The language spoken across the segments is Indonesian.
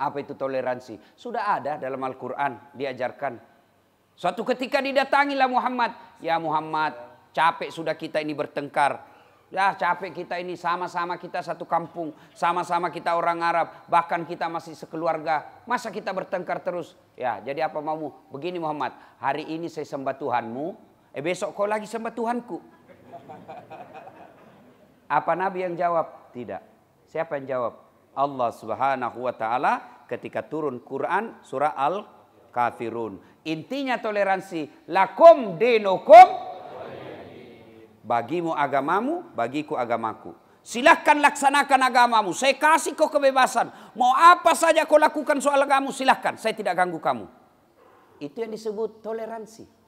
Apa itu toleransi? Sudah ada dalam Al-Quran diajarkan. Suatu ketika didatangilah Muhammad. Ya Muhammad, capek sudah kita ini bertengkar. Ya capek kita ini sama-sama kita satu kampung, sama-sama kita orang Arab, bahkan kita masih sekeluarga. Masa kita bertengkar terus? Ya, jadi apa maumu? Begini Muhammad, hari ini saya sembah Tuhanmu, eh besok kau lagi sembah Tuhanku. Apa Nabi yang jawab? Tidak. Siapa yang jawab? Allah Subhanahu wa taala ketika turun Quran surah Al-Kafirun. Intinya toleransi, lakum dinukum bagimu agamamu, bagiku agamaku. Silahkan laksanakan agamamu. Saya kasih kau kebebasan. Mau apa saja kau lakukan soal agamamu, silahkan. Saya tidak ganggu kamu. Itu yang disebut toleransi.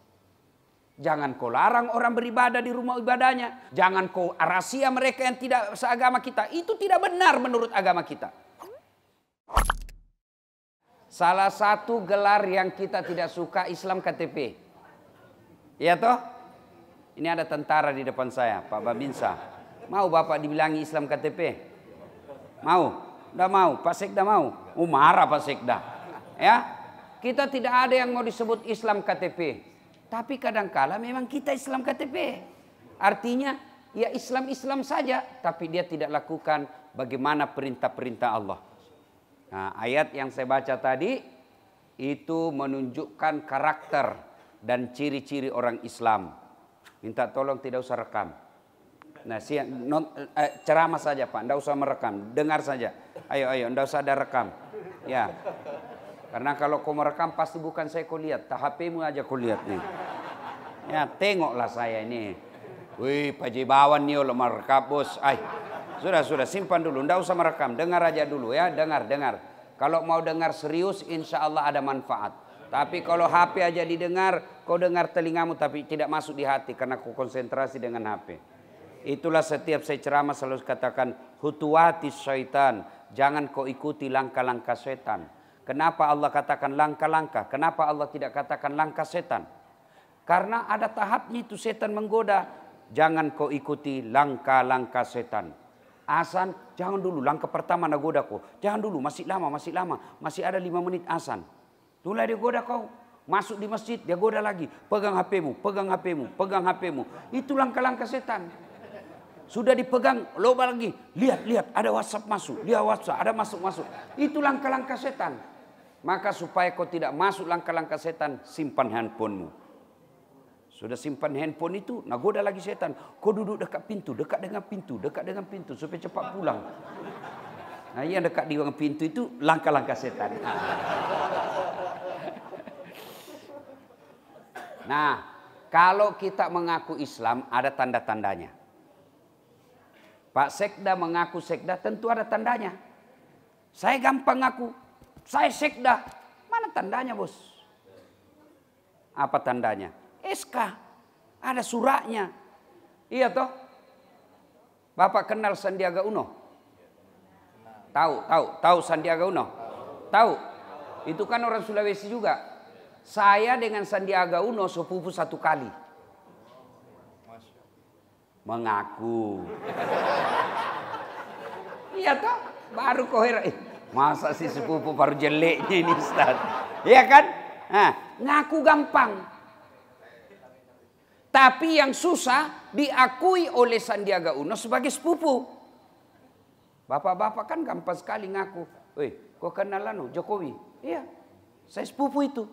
Jangan kau larang orang beribadah di rumah ibadahnya. Jangan kau rahasia mereka yang tidak seagama kita. Itu tidak benar menurut agama kita. Salah satu gelar yang kita tidak suka Islam KTP. Iya toh? Ini ada tentara di depan saya, Pak Babinsa. Mau Bapak dibilangi Islam KTP? Mau? Udah mau, Pak Sekda mau. Oh marah Pak Sekda. Ya, kita tidak ada yang mau disebut Islam KTP. Tapi kadangkala memang kita Islam KTP. Artinya ya Islam-Islam saja. Tapi dia tidak lakukan bagaimana perintah-perintah Allah. Nah, ayat yang saya baca tadi itu menunjukkan karakter dan ciri-ciri orang Islam. Minta tolong tidak usah rekam. Nah, siap, non, eh, ceramah saja Pak, tidak usah merekam, dengar saja. Ayo, ayo, tidak usah ada rekam. Ya, karena kalau kau merekam pasti bukan saya kau lihat, tak HPmu aja kau lihat nih. Ya tengoklah saya ini. Wih, pajibawan nih lo merekam bos. Ay, sudah sudah simpan dulu, ndak usah merekam, dengar aja dulu ya, dengar dengar. Kalau mau dengar serius, insya Allah ada manfaat. Tapi kalau HP aja didengar, kau dengar telingamu tapi tidak masuk di hati karena kau konsentrasi dengan HP. Itulah setiap saya ceramah selalu katakan hutuati syaitan. Jangan kau ikuti langkah-langkah setan. Kenapa Allah katakan langkah-langkah? Kenapa Allah tidak katakan langkah setan? Karena ada tahapnya itu setan menggoda. Jangan kau ikuti langkah-langkah setan. Asan, jangan dulu langkah pertama nak goda kau. Jangan dulu, masih lama, masih lama. Masih ada lima menit Asan. Tulah dia goda kau. Masuk di masjid, dia goda lagi. Pegang HP-mu, pegang HP-mu, pegang HP-mu. Itu langkah-langkah setan. Sudah dipegang, loba lagi. Lihat, lihat, ada WhatsApp masuk. Lihat WhatsApp, ada masuk-masuk. Itu langkah-langkah setan. Maka supaya kau tidak masuk langkah-langkah setan, simpan handphonemu. Sudah simpan handphone itu, nah goda lagi setan. Kau duduk dekat pintu, dekat dengan pintu, dekat dengan pintu supaya cepat pulang. Nah, yang dekat di pintu itu langkah-langkah setan. Nah, kalau kita mengaku Islam ada tanda-tandanya. Pak Sekda mengaku Sekda tentu ada tandanya. Saya gampang aku. Saya sekda Mana tandanya bos? Apa tandanya? SK. Ada suratnya. Iya toh? Bapak kenal Sandiaga Uno? Tahu, tahu, tahu Sandiaga Uno? Tahu. Itu kan orang Sulawesi juga. Saya dengan Sandiaga Uno sepupu satu kali. Mengaku. Iya toh? Baru kohera. Eh, Masa sih sepupu baru jeleknya ini Ustaz? Iya kan? Nah, ngaku gampang. Tapi yang susah diakui oleh Sandiaga Uno sebagai sepupu. Bapak-bapak kan gampang sekali ngaku. kok kau kenalan Jokowi? Iya, saya sepupu itu.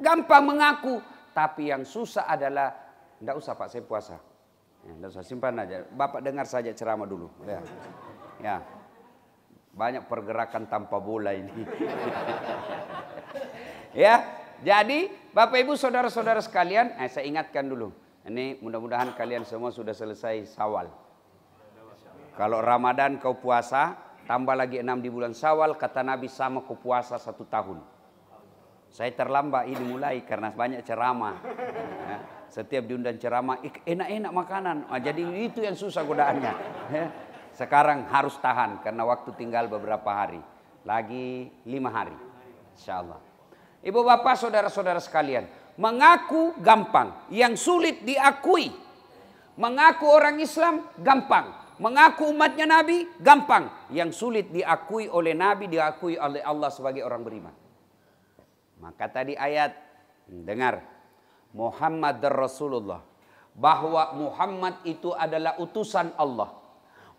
Gampang mengaku. Tapi yang susah adalah, tidak usah Pak, saya puasa. Tidak nah, usah, simpan aja. Bapak dengar saja ceramah dulu. Ya. ya. Banyak pergerakan tanpa bola ini. ya, jadi Bapak Ibu saudara-saudara sekalian, eh, saya ingatkan dulu. Ini mudah-mudahan kalian semua sudah selesai sawal. Kalau Ramadan kau puasa, tambah lagi enam di bulan sawal, kata Nabi sama kau puasa satu tahun. Saya terlambat ini mulai karena banyak ceramah. Ya, setiap diundang ceramah, enak-enak makanan. Ah, jadi itu yang susah godaannya. Ya, sekarang harus tahan karena waktu tinggal beberapa hari. Lagi lima hari. Insya Allah. Ibu bapak saudara-saudara sekalian. Mengaku gampang. Yang sulit diakui. Mengaku orang Islam gampang. Mengaku umatnya Nabi gampang. Yang sulit diakui oleh Nabi diakui oleh Allah sebagai orang beriman. Maka tadi ayat dengar Muhammad Rasulullah bahwa Muhammad itu adalah utusan Allah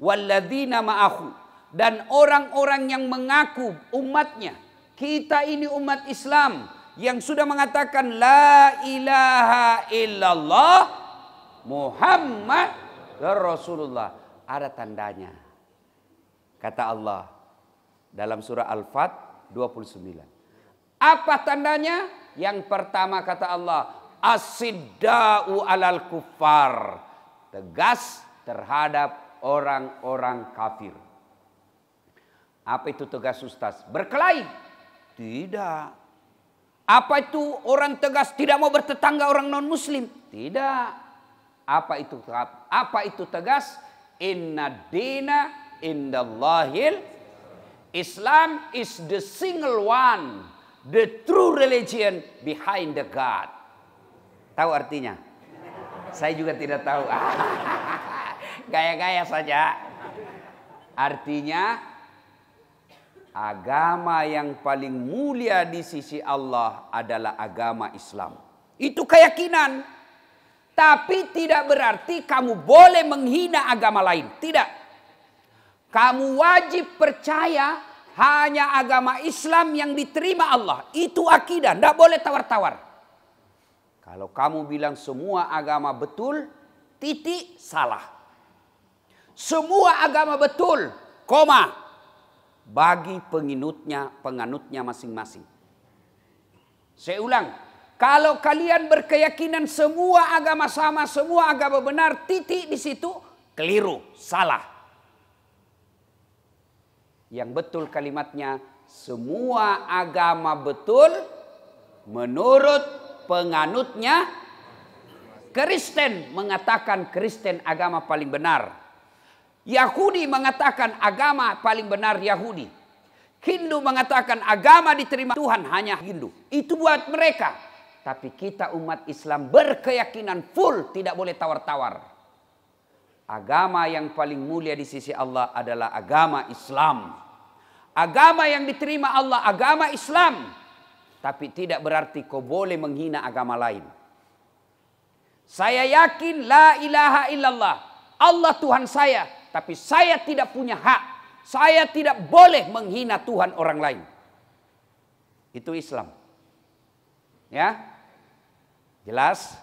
walladzina ma'ahu dan orang-orang yang mengaku umatnya kita ini umat Islam yang sudah mengatakan la ilaha illallah Muhammad Rasulullah ada tandanya kata Allah dalam surah Al-Fat 29 apa tandanya yang pertama kata Allah asidda'u alal kufar tegas terhadap orang-orang kafir. Apa itu tegas ustaz? Berkelahi? Tidak. Apa itu orang tegas tidak mau bertetangga orang non muslim? Tidak. Apa itu apa itu tegas? Inna dina indallahil Islam is the single one, the true religion behind the God. Tahu artinya? Saya juga tidak tahu. gaya-gaya saja. Artinya agama yang paling mulia di sisi Allah adalah agama Islam. Itu keyakinan. Tapi tidak berarti kamu boleh menghina agama lain. Tidak. Kamu wajib percaya hanya agama Islam yang diterima Allah. Itu akidah. Tidak boleh tawar-tawar. Kalau kamu bilang semua agama betul, titik salah. Semua agama betul, koma. Bagi penginutnya, penganutnya masing-masing. Saya ulang, kalau kalian berkeyakinan semua agama sama, semua agama benar, titik di situ keliru, salah. Yang betul kalimatnya, semua agama betul menurut penganutnya Kristen mengatakan Kristen agama paling benar. Yahudi mengatakan agama paling benar Yahudi. Hindu mengatakan agama diterima Tuhan hanya Hindu. Itu buat mereka. Tapi kita umat Islam berkeyakinan full tidak boleh tawar-tawar. Agama yang paling mulia di sisi Allah adalah agama Islam. Agama yang diterima Allah agama Islam. Tapi tidak berarti kau boleh menghina agama lain. Saya yakin la ilaha illallah. Allah Tuhan saya tapi saya tidak punya hak. Saya tidak boleh menghina Tuhan orang lain. Itu Islam. Ya. Jelas?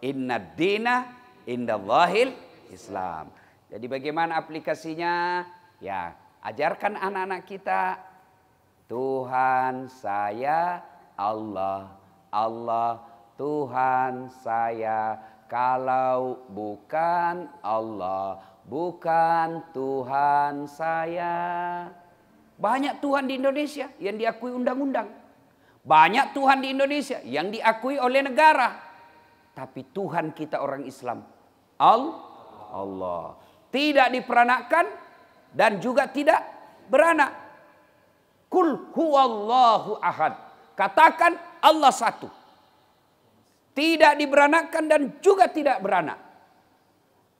Inna dina indallahil Islam. Jadi bagaimana aplikasinya? Ya, ajarkan anak-anak kita. Tuhan saya Allah. Allah Tuhan saya kalau bukan Allah bukan Tuhan saya. Banyak Tuhan di Indonesia yang diakui undang-undang. Banyak Tuhan di Indonesia yang diakui oleh negara. Tapi Tuhan kita orang Islam. Al Allah. Tidak diperanakkan dan juga tidak beranak. Kul huwallahu ahad. Katakan Allah satu. Tidak diberanakkan dan juga tidak beranak.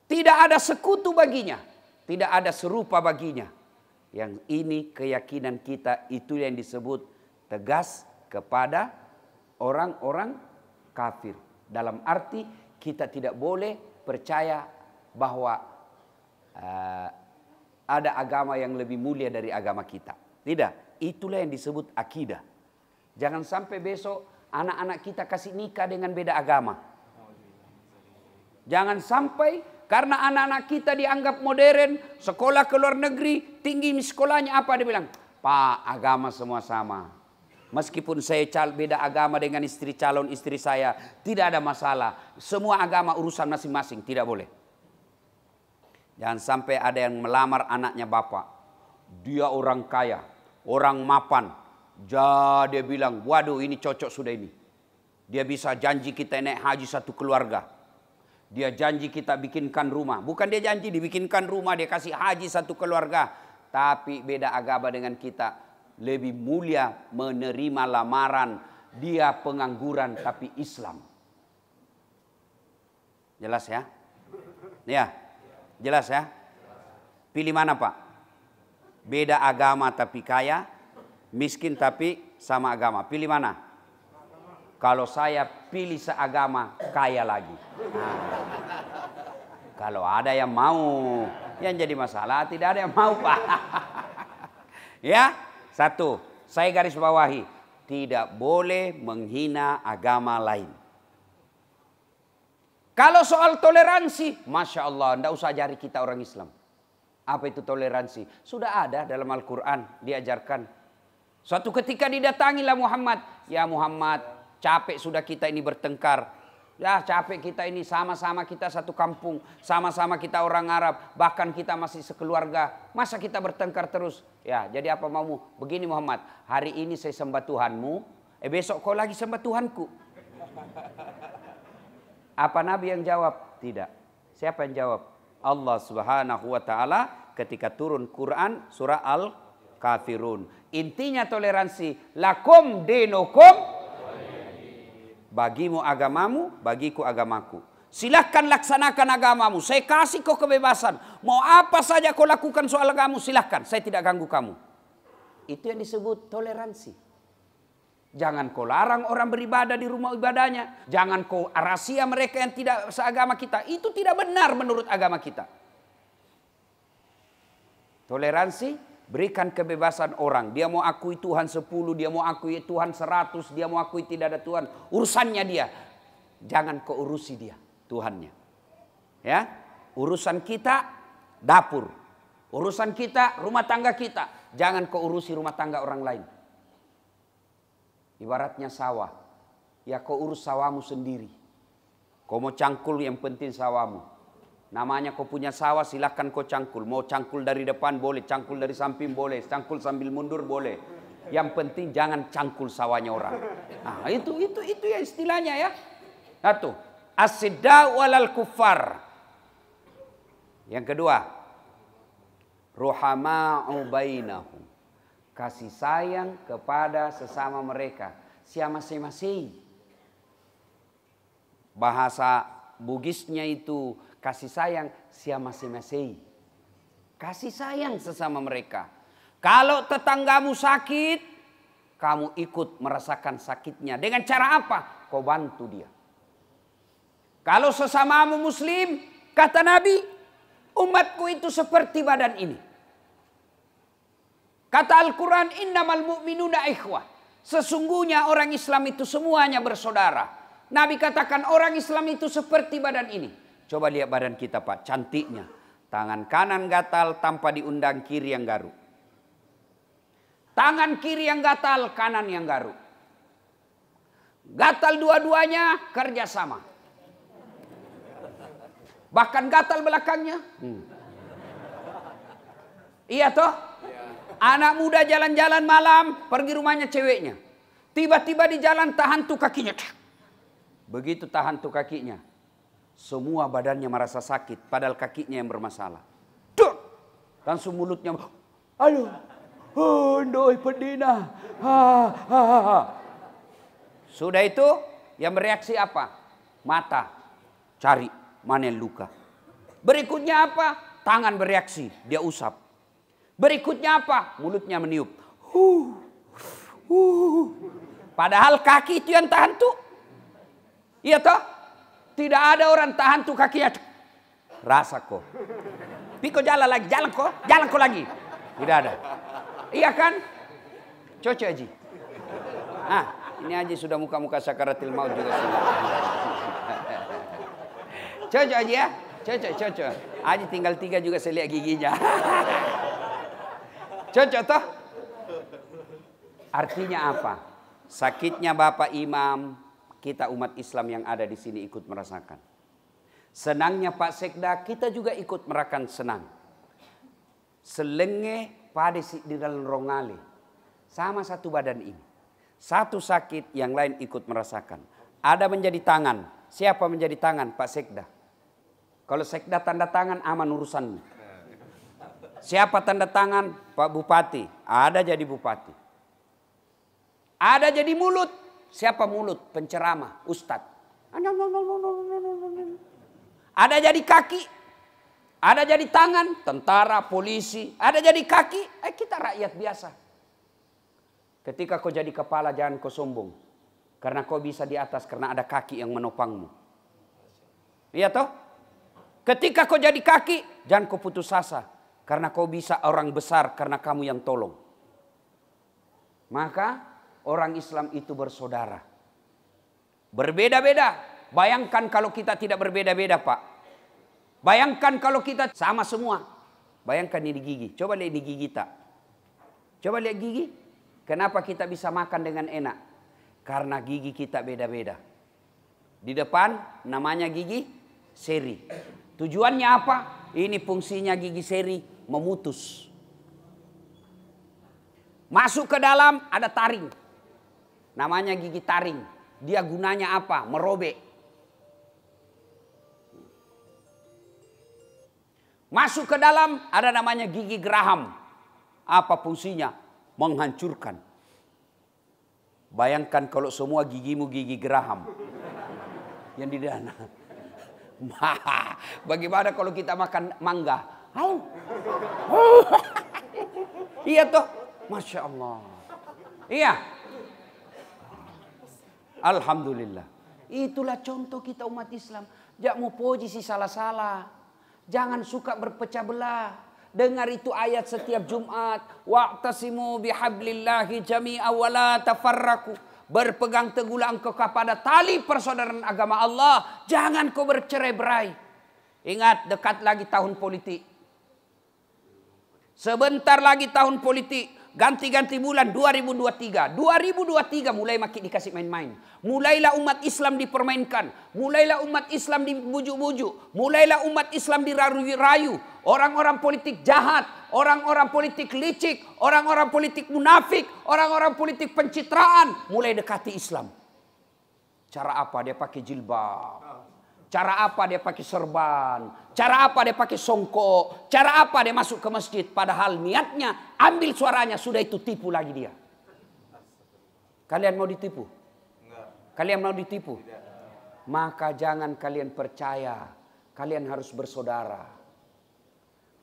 Tidak ada sekutu baginya. Tidak ada serupa baginya. Yang ini keyakinan kita itu yang disebut tegas kepada orang-orang kafir. Dalam arti kita tidak boleh percaya bahwa uh, ada agama yang lebih mulia dari agama kita. Tidak, itulah yang disebut akidah. Jangan sampai besok anak-anak kita kasih nikah dengan beda agama. Jangan sampai karena anak-anak kita dianggap modern, sekolah ke luar negeri, tinggi sekolahnya apa dia bilang? Pak, agama semua sama. Meskipun saya cal beda agama dengan istri calon istri saya, tidak ada masalah. Semua agama urusan masing-masing, tidak boleh. Jangan sampai ada yang melamar anaknya bapak. Dia orang kaya, orang mapan. Jadi dia bilang, waduh ini cocok sudah ini. Dia bisa janji kita naik haji satu keluarga. Dia janji kita bikinkan rumah. Bukan dia janji dibikinkan rumah, dia kasih haji satu keluarga. Tapi beda agama dengan kita. Lebih mulia menerima lamaran. Dia pengangguran tapi Islam. Jelas ya? Ya, jelas ya? Pilih mana pak? Beda agama tapi kaya, miskin tapi sama agama. Pilih mana? Kalau saya pilih seagama, kaya lagi. Nah, kalau ada yang mau, yang jadi masalah tidak ada yang mau, Pak. ya, satu, saya garis bawahi, tidak boleh menghina agama lain. Kalau soal toleransi, masya Allah, ndak usah ajari kita orang Islam. Apa itu toleransi? Sudah ada dalam Al-Quran diajarkan. Suatu ketika didatangilah Muhammad. Ya Muhammad, Capek sudah kita ini bertengkar. Ya capek kita ini sama-sama kita satu kampung, sama-sama kita orang Arab, bahkan kita masih sekeluarga. Masa kita bertengkar terus? Ya, jadi apa maumu? Begini Muhammad, hari ini saya sembah Tuhanmu, eh besok kau lagi sembah Tuhanku. Apa Nabi yang jawab? Tidak. Siapa yang jawab? Allah Subhanahu wa taala ketika turun Quran surah Al-Kafirun. Intinya toleransi, lakum dinukum Bagimu agamamu, bagiku agamaku. Silahkan laksanakan agamamu. Saya kasih kau kebebasan. Mau apa saja kau lakukan soal agamamu, silahkan. Saya tidak ganggu kamu. Itu yang disebut toleransi. Jangan kau larang orang beribadah di rumah ibadahnya. Jangan kau rahasia mereka yang tidak seagama kita. Itu tidak benar menurut agama kita. Toleransi Berikan kebebasan orang. Dia mau akui Tuhan sepuluh dia mau akui Tuhan seratus dia mau akui tidak ada Tuhan. Urusannya dia. Jangan kau urusi dia, Tuhannya. Ya, urusan kita dapur. Urusan kita rumah tangga kita. Jangan keurusi rumah tangga orang lain. Ibaratnya sawah. Ya kau sawamu sendiri. Kau mau cangkul yang penting sawamu. Namanya kau punya sawah silahkan kau cangkul. Mau cangkul dari depan boleh, cangkul dari samping boleh, cangkul sambil mundur boleh. Yang penting jangan cangkul sawahnya orang. Nah, itu itu itu ya istilahnya ya. Satu, asida walal kufar. Yang kedua, ruhama'u bainahum. Kasih sayang kepada sesama mereka. Siapa masing-masing. Bahasa Bugisnya itu Kasih sayang siamasi-masei. Kasih sayang sesama mereka. Kalau tetanggamu sakit, kamu ikut merasakan sakitnya. Dengan cara apa? Kau bantu dia. Kalau sesamamu muslim, kata Nabi, umatku itu seperti badan ini. Kata Al-Quran, innamal mu'minuna ikhwah. Sesungguhnya orang Islam itu semuanya bersaudara. Nabi katakan orang Islam itu seperti badan ini. Coba lihat badan kita Pak, cantiknya. Tangan kanan gatal tanpa diundang kiri yang garuk. Tangan kiri yang gatal, kanan yang garuk. Gatal dua-duanya kerjasama. Bahkan gatal belakangnya. Hmm. Iya toh? Anak muda jalan-jalan malam, pergi rumahnya ceweknya. Tiba-tiba di jalan tahan tuh kakinya. Begitu tahan tuh kakinya, semua badannya merasa sakit, padahal kakinya yang bermasalah. tuh Langsung mulutnya, aduh, oh, doi pedina. Ha, ha, Sudah itu, yang bereaksi apa? Mata, cari mana yang luka. Berikutnya apa? Tangan bereaksi, dia usap. Berikutnya apa? Mulutnya meniup. Huh, huh. Padahal kaki itu yang tahan tuh. Iya toh? Tidak ada orang tahan tuh kakinya. Rasa kok. Piko jalan lagi, jalan kok, jalan kok lagi. Tidak ada. Iya kan? Cocok aja. Nah, ini aja sudah muka-muka sakaratil maut juga sudah. cocok aja ya. Cocok, cocok. Aji tinggal tiga juga saya lihat giginya. cocok toh? Artinya apa? Sakitnya Bapak Imam, kita umat Islam yang ada di sini ikut merasakan. Senangnya Pak Sekda, kita juga ikut merakan senang. Selenge pada di dalam rongali. Sama satu badan ini. Satu sakit yang lain ikut merasakan. Ada menjadi tangan. Siapa menjadi tangan? Pak Sekda. Kalau Sekda tanda tangan aman urusannya. Siapa tanda tangan? Pak Bupati. Ada jadi Bupati. Ada jadi mulut. Siapa mulut? Penceramah, ustadz. Ada jadi kaki, ada jadi tangan, tentara, polisi, ada jadi kaki, eh kita rakyat biasa. Ketika kau jadi kepala jangan kau sombong. Karena kau bisa di atas karena ada kaki yang menopangmu. Iya toh? Ketika kau jadi kaki, jangan kau putus asa. Karena kau bisa orang besar karena kamu yang tolong. Maka orang Islam itu bersaudara. Berbeda-beda. Bayangkan kalau kita tidak berbeda-beda Pak. Bayangkan kalau kita sama semua. Bayangkan ini gigi. Coba lihat ini gigi kita. Coba lihat gigi. Kenapa kita bisa makan dengan enak? Karena gigi kita beda-beda. Di depan namanya gigi seri. Tujuannya apa? Ini fungsinya gigi seri memutus. Masuk ke dalam ada taring. Namanya gigi taring. Dia gunanya apa? Merobek. Masuk ke dalam ada namanya gigi geraham. Apa fungsinya? Menghancurkan. Bayangkan kalau semua gigimu gigi geraham. Yang di dana. Bagaimana kalau kita makan mangga? iya tuh Masya Allah. Iya, Alhamdulillah. Itulah contoh kita umat Islam. Jangan mau posisi salah-salah. Jangan suka berpecah belah. Dengar itu ayat setiap Jumat. Wa'tasimu bihablillahi jami'a wa la tafarraku. Berpegang teguhlah engkau kepada tali persaudaraan agama Allah. Jangan kau bercerai berai. Ingat dekat lagi tahun politik. Sebentar lagi tahun politik. Ganti-ganti bulan 2023. 2023 mulai makin dikasih main-main. Mulailah umat Islam dipermainkan. Mulailah umat Islam dibujuk-bujuk. Mulailah umat Islam dirayu-rayu. Orang-orang politik jahat. Orang-orang politik licik. Orang-orang politik munafik. Orang-orang politik pencitraan. Mulai dekati Islam. Cara apa? Dia pakai jilbab. Cara apa dia pakai serban? Cara apa dia pakai songkok? Cara apa dia masuk ke masjid? Padahal niatnya ambil suaranya sudah itu tipu lagi dia. Kalian mau ditipu? Kalian mau ditipu? Maka jangan kalian percaya. Kalian harus bersaudara.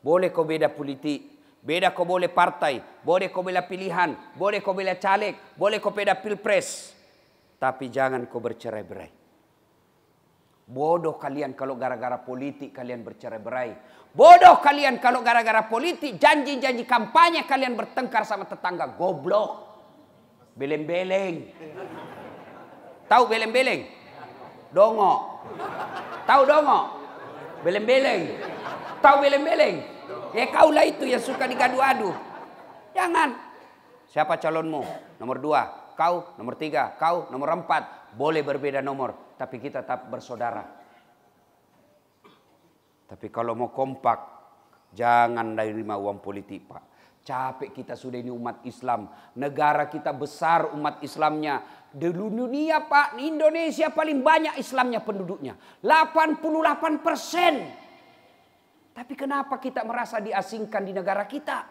Boleh kau beda politik, beda kau boleh partai, boleh kau bela pilihan, boleh kau bela caleg, boleh kau beda pilpres. Tapi jangan kau bercerai-berai. Bodoh kalian kalau gara-gara politik kalian bercerai-berai. Bodoh kalian kalau gara-gara politik janji-janji kampanye kalian bertengkar sama tetangga. Goblok. Beleng-beleng. Tahu beleng-beleng? Dongo. Tahu dongo? Beleng-beleng. Tahu beleng-beleng? Ya kaulah itu yang suka digadu-adu. Jangan. Siapa calonmu? Nomor dua. Kau nomor tiga. Kau nomor empat. Boleh berbeda nomor tapi kita tetap bersaudara. Tapi kalau mau kompak, jangan lima uang politik, Pak. Capek kita sudah ini umat Islam. Negara kita besar umat Islamnya. Di dunia Pak, Indonesia paling banyak Islamnya penduduknya. 88 persen. Tapi kenapa kita merasa diasingkan di negara kita?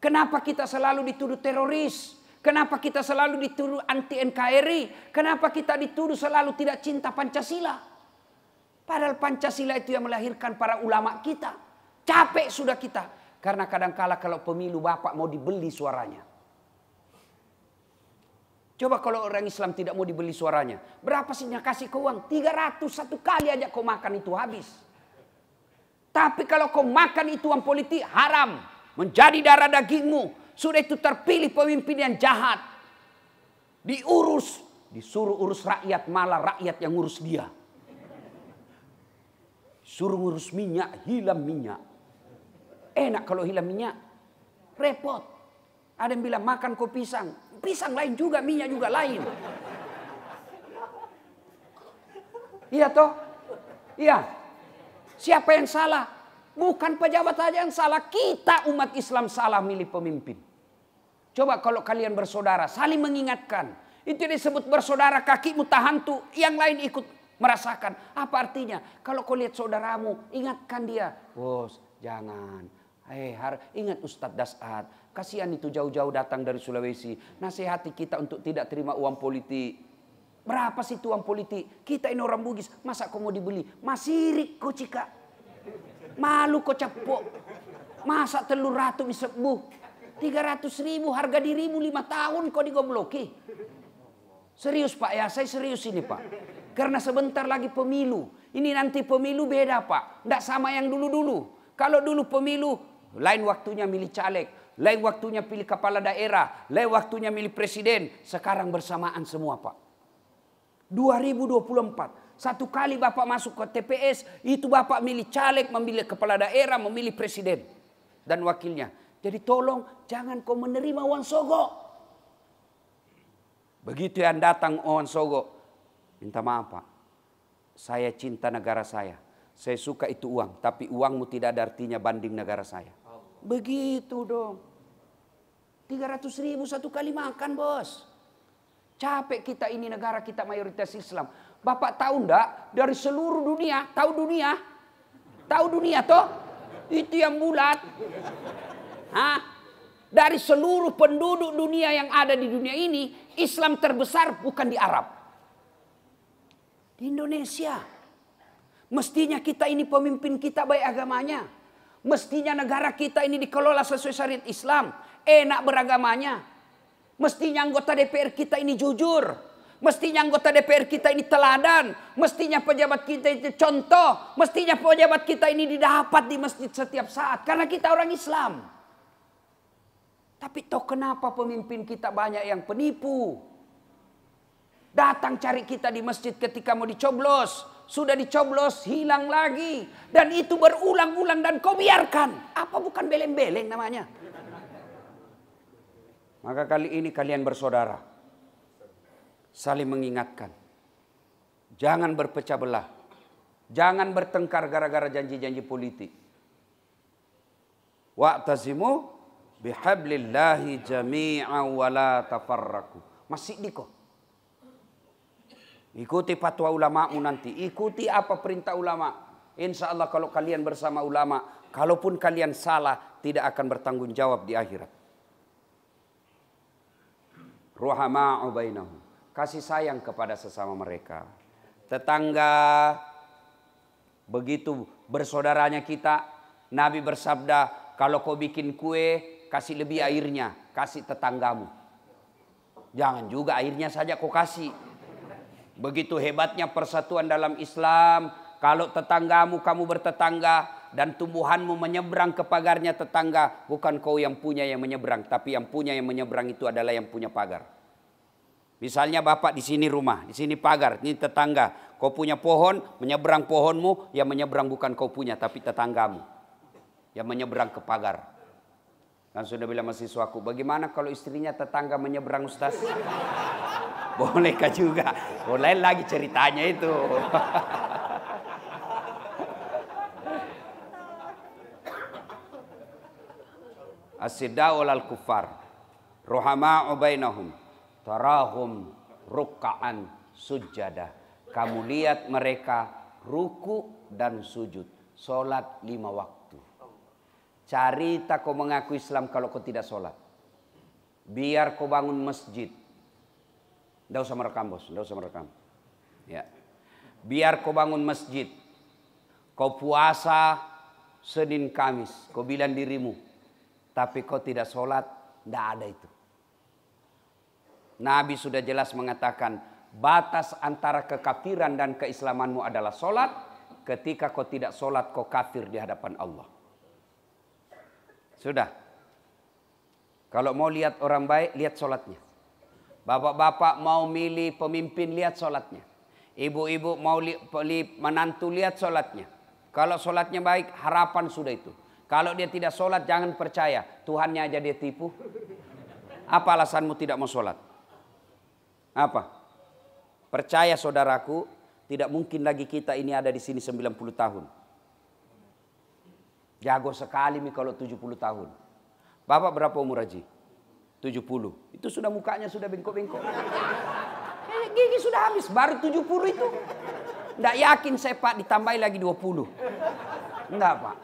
Kenapa kita selalu dituduh teroris? Kenapa kita selalu dituduh anti NKRI? Kenapa kita dituduh selalu tidak cinta Pancasila? Padahal Pancasila itu yang melahirkan para ulama kita. Capek sudah kita. Karena kadangkala kalau pemilu Bapak mau dibeli suaranya. Coba kalau orang Islam tidak mau dibeli suaranya. Berapa sih yang kasih ke uang? 300 satu kali aja kau makan itu habis. Tapi kalau kau makan itu uang politik haram. Menjadi darah dagingmu sudah itu terpilih pemimpin yang jahat. Diurus. Disuruh urus rakyat malah rakyat yang ngurus dia. Suruh urus minyak, hilang minyak. Enak kalau hilang minyak. Repot. Ada yang bilang makan kok pisang. Pisang lain juga, minyak juga lain. Iya toh? Iya. Siapa yang salah? Bukan pejabat saja yang salah, kita umat Islam salah milih pemimpin. Coba kalau kalian bersaudara, saling mengingatkan. Itu disebut bersaudara, kakimu tahan tuh, yang lain ikut merasakan. Apa artinya? Kalau kau lihat saudaramu, ingatkan dia. Bos, jangan. Eh, harus ingat Ustadz Dasad. Kasihan itu jauh-jauh datang dari Sulawesi. Nasihati kita untuk tidak terima uang politik. Berapa sih uang politik? Kita ini orang Bugis. Masa kau mau dibeli? Masirik kau cika. Malu kau capok. Masa telur ratu bisa disebuh. 300 ribu harga dirimu 5 tahun kau digobloki. Serius Pak ya, saya serius ini Pak. Karena sebentar lagi pemilu. Ini nanti pemilu beda Pak. Tidak sama yang dulu-dulu. Kalau dulu pemilu, lain waktunya milih caleg. Lain waktunya pilih kepala daerah. Lain waktunya milih presiden. Sekarang bersamaan semua Pak. 2024. Satu kali Bapak masuk ke TPS, itu Bapak milih caleg, memilih kepala daerah, memilih presiden dan wakilnya. Jadi tolong jangan kau menerima uang Sogo. Begitu yang datang uang oh, Sogo, Minta maaf pak. Saya cinta negara saya. Saya suka itu uang. Tapi uangmu tidak ada artinya banding negara saya. Begitu dong. 300 ribu satu kali makan bos. Capek kita ini negara kita mayoritas Islam. Bapak tahu ndak dari seluruh dunia, tahu dunia? Tahu dunia toh? Itu yang bulat. Hah? Dari seluruh penduduk dunia yang ada di dunia ini, Islam terbesar bukan di Arab. Di Indonesia. Mestinya kita ini pemimpin kita baik agamanya. Mestinya negara kita ini dikelola sesuai syariat Islam. Enak beragamanya. Mestinya anggota DPR kita ini jujur. Mestinya anggota DPR kita ini teladan. Mestinya pejabat kita ini contoh. Mestinya pejabat kita ini didapat di masjid setiap saat. Karena kita orang Islam. Tapi toh kenapa pemimpin kita banyak yang penipu? Datang cari kita di masjid ketika mau dicoblos. Sudah dicoblos, hilang lagi. Dan itu berulang-ulang dan kau biarkan. Apa bukan beleng-beleng namanya? Maka kali ini kalian bersaudara. Saling mengingatkan. Jangan berpecah belah. Jangan bertengkar gara-gara janji-janji politik. Wa'tazimu bihablillahi jami'a wala tafarraku. Masih diko. Ikuti fatwa ulama'mu nanti. Ikuti apa perintah ulama. Insya Allah kalau kalian bersama ulama. Kalaupun kalian salah. Tidak akan bertanggung jawab di akhirat. Ruhama'u Kasih sayang kepada sesama mereka. Tetangga. Begitu bersaudaranya kita. Nabi bersabda. Kalau kau bikin kue kasih lebih airnya, kasih tetanggamu. Jangan juga airnya saja kau kasih. Begitu hebatnya persatuan dalam Islam, kalau tetanggamu kamu bertetangga dan tumbuhanmu menyeberang ke pagarnya tetangga, bukan kau yang punya yang menyeberang, tapi yang punya yang menyeberang itu adalah yang punya pagar. Misalnya bapak di sini rumah, di sini pagar, ini tetangga. Kau punya pohon, menyeberang pohonmu, yang menyeberang bukan kau punya, tapi tetanggamu. Yang menyeberang ke pagar. Kan sudah bilang mahasiswaku, bagaimana kalau istrinya tetangga menyeberang Ustaz? Bolehkah juga? Boleh lagi ceritanya itu. Asidau al kufar Ruhama'u bainahum Tarahum rukaan sujada Kamu lihat mereka ruku dan sujud Solat lima waktu Cari tak kau mengaku Islam kalau kau tidak sholat. Biar kau bangun masjid. Tidak usah merekam bos, tidak usah merekam. Ya. Biar kau bangun masjid. Kau puasa Senin Kamis. Kau bilang dirimu. Tapi kau tidak sholat, tidak ada itu. Nabi sudah jelas mengatakan, batas antara kekafiran dan keislamanmu adalah sholat. Ketika kau tidak sholat, kau kafir di hadapan Allah. Sudah. Kalau mau lihat orang baik, lihat sholatnya. Bapak-bapak mau milih pemimpin, lihat sholatnya. Ibu-ibu mau li menantu, lihat sholatnya. Kalau sholatnya baik, harapan sudah itu. Kalau dia tidak sholat, jangan percaya. Tuhannya aja dia tipu. Apa alasanmu tidak mau sholat? Apa? Percaya saudaraku, tidak mungkin lagi kita ini ada di sini 90 tahun. Jago sekali mi kalau 70 tahun. Bapak berapa umur Haji? 70. Itu sudah mukanya sudah bengkok-bengkok. Gigi sudah habis, baru 70 itu. Nggak yakin saya Pak ditambahi lagi 20. Enggak Pak.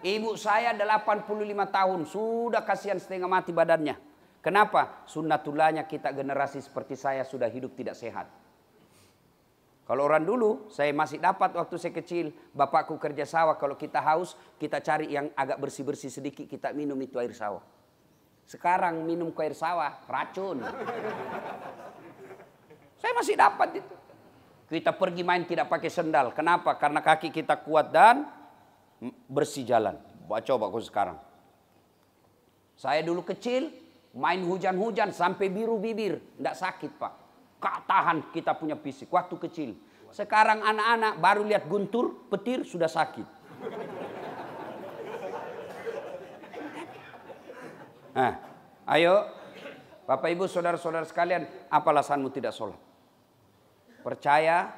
Ibu saya 85 tahun, sudah kasihan setengah mati badannya. Kenapa? Sunnatullahnya kita generasi seperti saya sudah hidup tidak sehat. Kalau orang dulu, saya masih dapat waktu saya kecil, bapakku kerja sawah. Kalau kita haus, kita cari yang agak bersih-bersih sedikit, kita minum itu air sawah. Sekarang minum air sawah, racun. saya masih dapat itu. Kita pergi main tidak pakai sendal. Kenapa? Karena kaki kita kuat dan bersih jalan. Coba aku sekarang. Saya dulu kecil, main hujan-hujan sampai biru bibir. Tidak sakit pak. Kak tahan kita punya fisik waktu kecil. Sekarang anak-anak baru lihat guntur, petir sudah sakit. Nah, ayo Bapak Ibu saudara-saudara sekalian, apa alasanmu tidak sholat? Percaya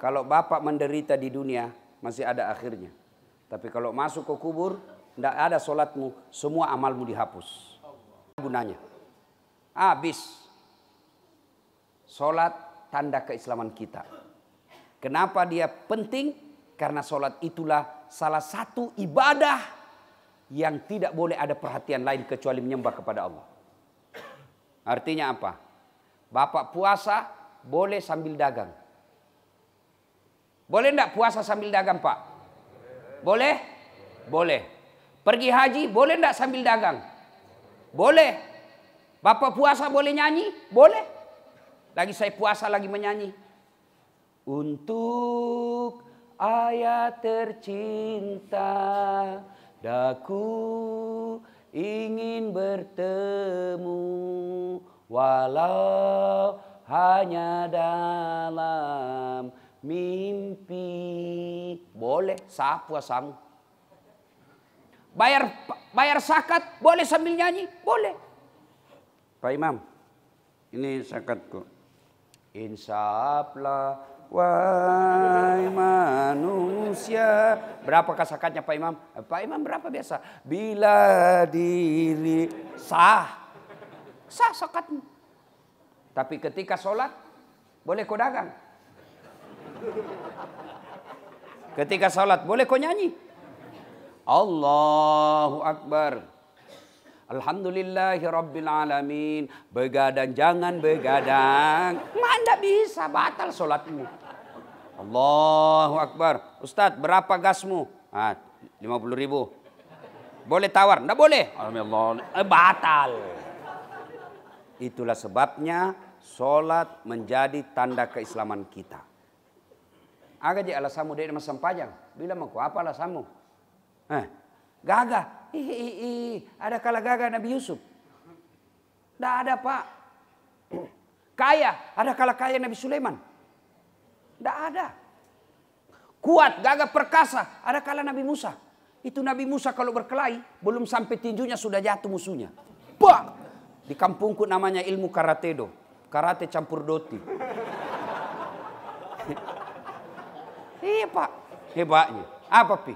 kalau Bapak menderita di dunia masih ada akhirnya. Tapi kalau masuk ke kubur, tidak ada sholatmu, semua amalmu dihapus. Gunanya. Habis. Sholat tanda keislaman kita. Kenapa dia penting? Karena sholat itulah salah satu ibadah yang tidak boleh ada perhatian lain kecuali menyembah kepada Allah. Artinya apa? Bapak puasa boleh sambil dagang. Boleh tidak puasa sambil dagang, Pak? Boleh? Boleh. Pergi haji boleh tidak sambil dagang? Boleh. Bapak puasa boleh nyanyi? Boleh. Lagi saya puasa, lagi menyanyi. Untuk ayah tercinta, daku ingin bertemu walau hanya dalam mimpi. Boleh sah puasamu. Bayar bayar zakat boleh sambil nyanyi? Boleh. Pak Imam, ini zakatku. Insaflah wahai manusia. Berapa kasakatnya Pak Imam? Eh, Pak Imam berapa biasa? Bila diri sah. Sah sakat. Tapi ketika sholat boleh kau dagang. Ketika sholat boleh kau nyanyi. Allahu Akbar. Alhamdulillahi Rabbil Alamin. Begadang, jangan begadang. Mana bisa batal sholatmu. Allahu Akbar. Ustadz, berapa gasmu? Ah, 50 ribu. Boleh tawar? Tidak boleh. Alhamdulillah. Eh, batal. Itulah sebabnya sholat menjadi tanda keislaman kita. Agak di alasamu dari masa panjang. Bila mau apa alasamu? Eh, gagah. Ih, ih, ih, ada kalah gagah Nabi Yusuf. Tidak ada pak. Kaya, ada kalah kaya Nabi Sulaiman. Tidak ada. Kuat, gagah perkasa, ada kalah Nabi Musa. Itu Nabi Musa kalau berkelahi, belum sampai tinjunya sudah jatuh musuhnya. Pak! Di kampungku namanya ilmu karate do. Karate campur doti. iya pak. Hebatnya. Apa pi?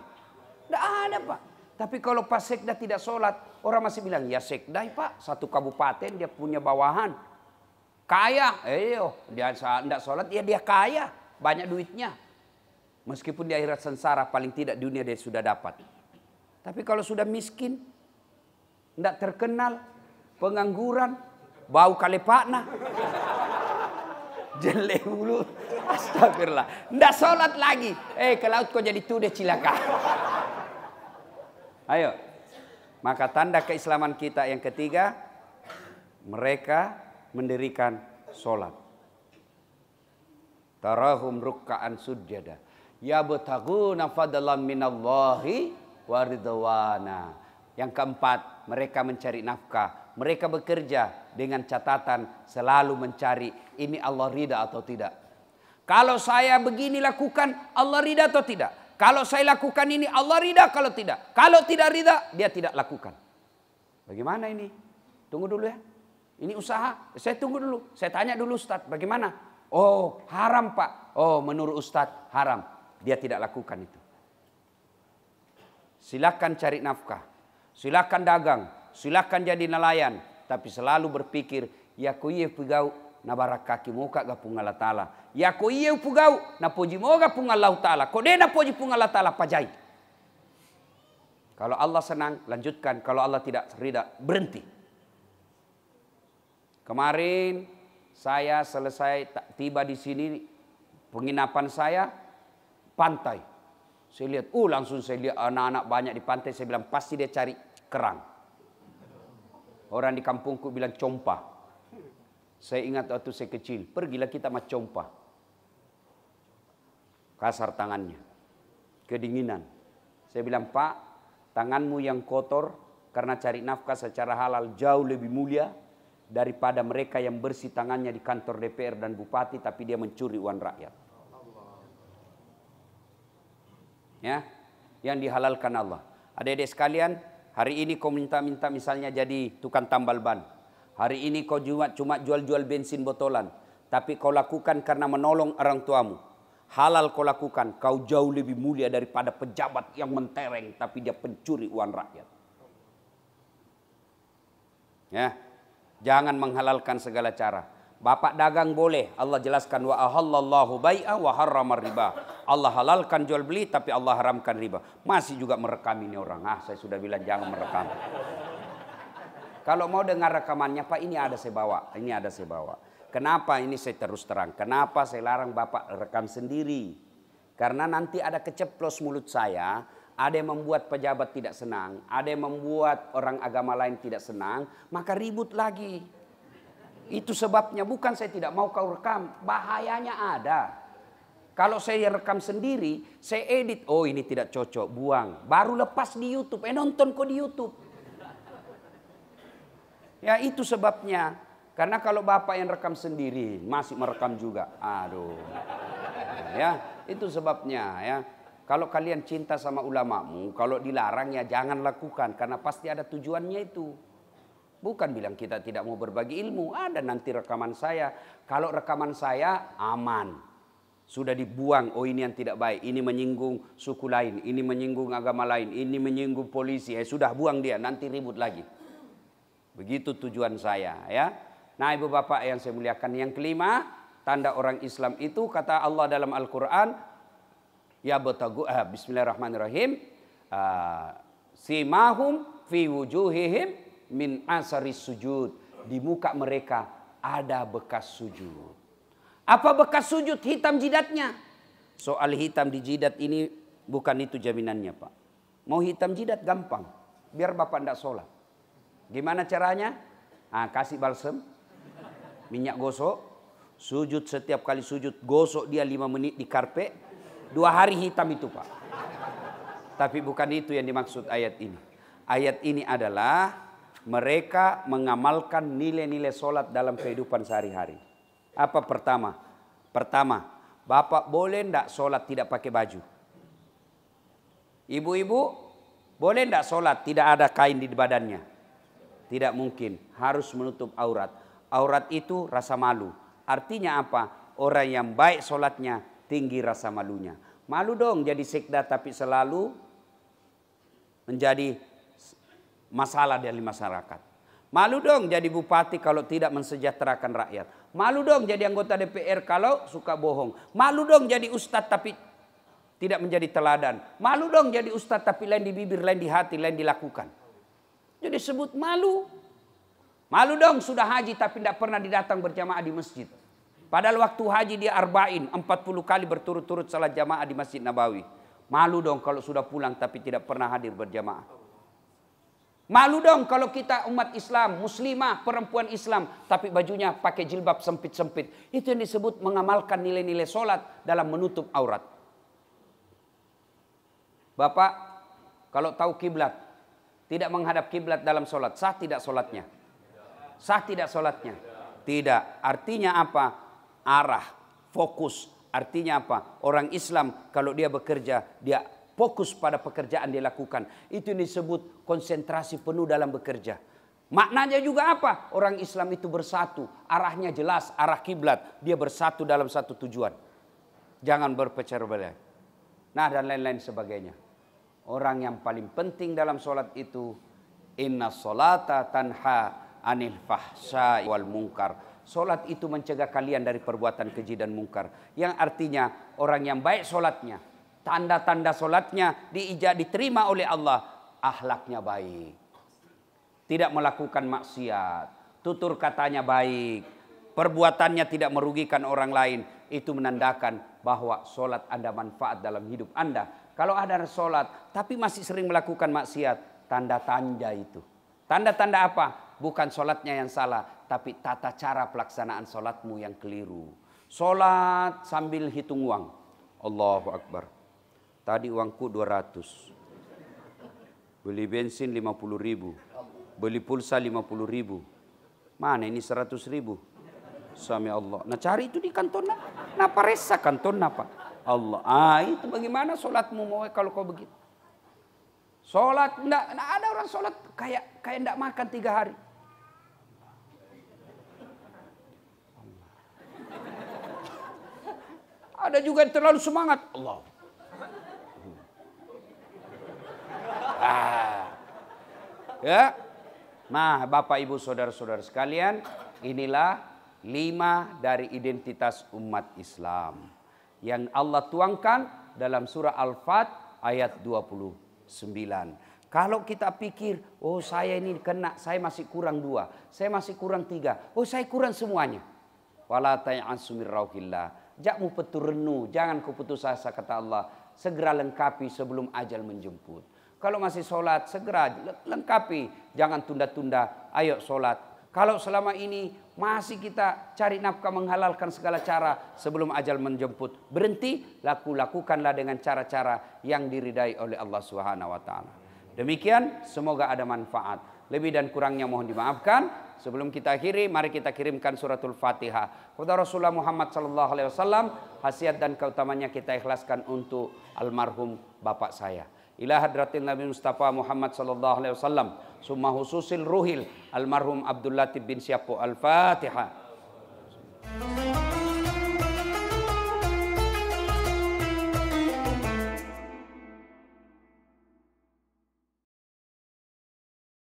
Tidak ada pak. Tapi kalau Pak Sekda tidak sholat, orang masih bilang, ya Sekda Pak, satu kabupaten dia punya bawahan. Kaya, eh dia tidak sholat, ya dia kaya, banyak duitnya. Meskipun di akhirat sengsara, paling tidak dunia dia sudah dapat. Tapi kalau sudah miskin, tidak terkenal, pengangguran, bau kalepakna. Jelek mulut, astagfirullah. Tidak sholat lagi. Eh, ke laut kau jadi deh cilaka. Ayo. Maka tanda keislaman kita yang ketiga, mereka mendirikan sholat. Tarahum rukka'an sujada. Ya betaguna fadalan minallahi waridwana. Yang keempat, mereka mencari nafkah. Mereka bekerja dengan catatan selalu mencari ini Allah ridha atau tidak. Kalau saya begini lakukan, Allah ridha atau tidak? Kalau saya lakukan ini Allah ridha kalau tidak. Kalau tidak ridha dia tidak lakukan. Bagaimana ini? Tunggu dulu ya. Ini usaha. Saya tunggu dulu. Saya tanya dulu Ustadz bagaimana? Oh haram pak. Oh menurut Ustadz haram. Dia tidak lakukan itu. Silakan cari nafkah. Silakan dagang. Silakan jadi nelayan. Tapi selalu berpikir. Ya kuyif na baraka muka ga pungala taala ko iye upugau na poji moga pungallahu taala de na poji pungallah taala pajai kalau Allah senang lanjutkan kalau Allah tidak rida berhenti kemarin saya selesai tiba di sini penginapan saya pantai saya lihat uh langsung saya lihat anak-anak banyak di pantai saya bilang pasti dia cari kerang orang di kampungku bilang compa saya ingat waktu saya kecil, pergilah kita macompa. Kasar tangannya. Kedinginan. Saya bilang, Pak, tanganmu yang kotor karena cari nafkah secara halal jauh lebih mulia daripada mereka yang bersih tangannya di kantor DPR dan bupati tapi dia mencuri uang rakyat. Ya, yang dihalalkan Allah. Adik-adik sekalian, hari ini kau minta-minta misalnya jadi tukang tambal ban Hari ini kau cuma cuma jual-jual bensin botolan, tapi kau lakukan karena menolong orang tuamu. Halal kau lakukan, kau jauh lebih mulia daripada pejabat yang mentereng tapi dia pencuri uang rakyat. Ya. Jangan menghalalkan segala cara. Bapak dagang boleh. Allah jelaskan wa ahallallahu bai'a wa harramar riba. Allah halalkan jual beli tapi Allah haramkan riba. Masih juga merekam ini orang. Ah, saya sudah bilang jangan merekam. Kalau mau dengar rekamannya Pak ini ada saya bawa, ini ada saya bawa. Kenapa ini saya terus terang? Kenapa saya larang Bapak rekam sendiri? Karena nanti ada keceplos mulut saya, ada yang membuat pejabat tidak senang, ada yang membuat orang agama lain tidak senang, maka ribut lagi. Itu sebabnya bukan saya tidak mau kau rekam, bahayanya ada. Kalau saya rekam sendiri, saya edit, oh ini tidak cocok, buang. Baru lepas di YouTube, eh nonton kok di YouTube. Ya itu sebabnya. Karena kalau bapak yang rekam sendiri masih merekam juga. Aduh. Ya, itu sebabnya ya. Kalau kalian cinta sama ulamamu, kalau dilarang ya jangan lakukan karena pasti ada tujuannya itu. Bukan bilang kita tidak mau berbagi ilmu, ada nanti rekaman saya. Kalau rekaman saya aman. Sudah dibuang, oh ini yang tidak baik, ini menyinggung suku lain, ini menyinggung agama lain, ini menyinggung polisi, eh sudah buang dia, nanti ribut lagi. Begitu tujuan saya ya. Nah ibu bapak yang saya muliakan yang kelima tanda orang Islam itu kata Allah dalam Al-Quran ya betagu eh, Bismillahirrahmanirrahim uh, simahum fi wujuhihim min asari sujud di muka mereka ada bekas sujud. Apa bekas sujud hitam jidatnya? Soal hitam di jidat ini bukan itu jaminannya pak. Mau hitam jidat gampang. Biar bapak tidak sholat. Gimana caranya? Ah, kasih balsem, minyak gosok, sujud setiap kali sujud gosok dia lima menit di karpet, dua hari hitam itu pak. Tapi bukan itu yang dimaksud ayat ini. Ayat ini adalah mereka mengamalkan nilai-nilai sholat dalam kehidupan sehari-hari. Apa pertama? Pertama, bapak boleh tidak sholat tidak pakai baju? Ibu-ibu, boleh tidak sholat tidak ada kain di badannya? Tidak mungkin, harus menutup aurat. Aurat itu rasa malu. Artinya apa? Orang yang baik sholatnya tinggi rasa malunya. Malu dong jadi sekda tapi selalu menjadi masalah dari masyarakat. Malu dong jadi bupati kalau tidak mensejahterakan rakyat. Malu dong jadi anggota DPR kalau suka bohong. Malu dong jadi ustadz tapi tidak menjadi teladan. Malu dong jadi ustadz tapi lain di bibir, lain di hati, lain dilakukan. Jadi sebut malu. Malu dong sudah haji tapi tidak pernah didatang berjamaah di masjid. Padahal waktu haji dia arba'in, 40 kali berturut-turut salat jamaah di Masjid Nabawi. Malu dong kalau sudah pulang tapi tidak pernah hadir berjamaah. Malu dong kalau kita umat Islam, muslimah, perempuan Islam, tapi bajunya pakai jilbab sempit-sempit. Itu yang disebut mengamalkan nilai-nilai sholat dalam menutup aurat. Bapak, kalau tahu kiblat, tidak menghadap kiblat dalam sholat sah tidak sholatnya sah tidak sholatnya tidak artinya apa arah fokus artinya apa orang Islam kalau dia bekerja dia fokus pada pekerjaan dia lakukan itu disebut konsentrasi penuh dalam bekerja Maknanya juga apa? Orang Islam itu bersatu, arahnya jelas, arah kiblat, dia bersatu dalam satu tujuan. Jangan berpecah belah. Nah, dan lain-lain sebagainya. Orang yang paling penting dalam solat itu inna solata tanha anil fahsya wal mungkar. Solat itu mencegah kalian dari perbuatan keji dan mungkar. Yang artinya orang yang baik solatnya, tanda-tanda solatnya diijak diterima oleh Allah, ahlaknya baik. Tidak melakukan maksiat, tutur katanya baik, perbuatannya tidak merugikan orang lain. Itu menandakan bahwa solat Anda manfaat dalam hidup Anda kalau ada sholat tapi masih sering melakukan maksiat, tanda-tanda itu. Tanda-tanda apa? Bukan sholatnya yang salah, tapi tata cara pelaksanaan sholatmu yang keliru. Sholat sambil hitung uang. Allahu Akbar. Tadi uangku 200. Beli bensin 50 ribu. Beli pulsa 50 ribu. Mana ini 100 ribu? Sami Allah. Nah cari itu di kantornya. Napa resah kantornya pak? Allah. Ah itu bagaimana sholatmu mau kalau kau begitu? Sholat enggak, enggak ada orang sholat kayak kayak enggak makan tiga hari. Ada juga yang terlalu semangat. Allah. Ah. Ya. Nah, Bapak Ibu Saudara-saudara sekalian, inilah lima dari identitas umat Islam yang Allah tuangkan dalam surah Al-Fat ayat 29. Kalau kita pikir, oh saya ini kena, saya masih kurang dua, saya masih kurang tiga, oh saya kurang semuanya. Wala tay'an sumir rauhillah. Jakmu peturnu, jangan kuputus asa kata Allah. Segera lengkapi sebelum ajal menjemput. Kalau masih sholat, segera lengkapi. Jangan tunda-tunda, ayo sholat. Kalau selama ini masih kita cari nafkah menghalalkan segala cara sebelum ajal menjemput, berhenti laku lakukanlah dengan cara-cara yang diridai oleh Allah Subhanahu wa taala. Demikian semoga ada manfaat. Lebih dan kurangnya mohon dimaafkan. Sebelum kita akhiri, mari kita kirimkan suratul Fatihah. Kepada Rasulullah Muhammad sallallahu alaihi wasallam, hasiat dan keutamanya kita ikhlaskan untuk almarhum bapak saya. Ila hadratin Nabi Mustafa Muhammad sallallahu alaihi wasallam summa hususil ruhil almarhum Abdullah bin Syapu al-Fatihah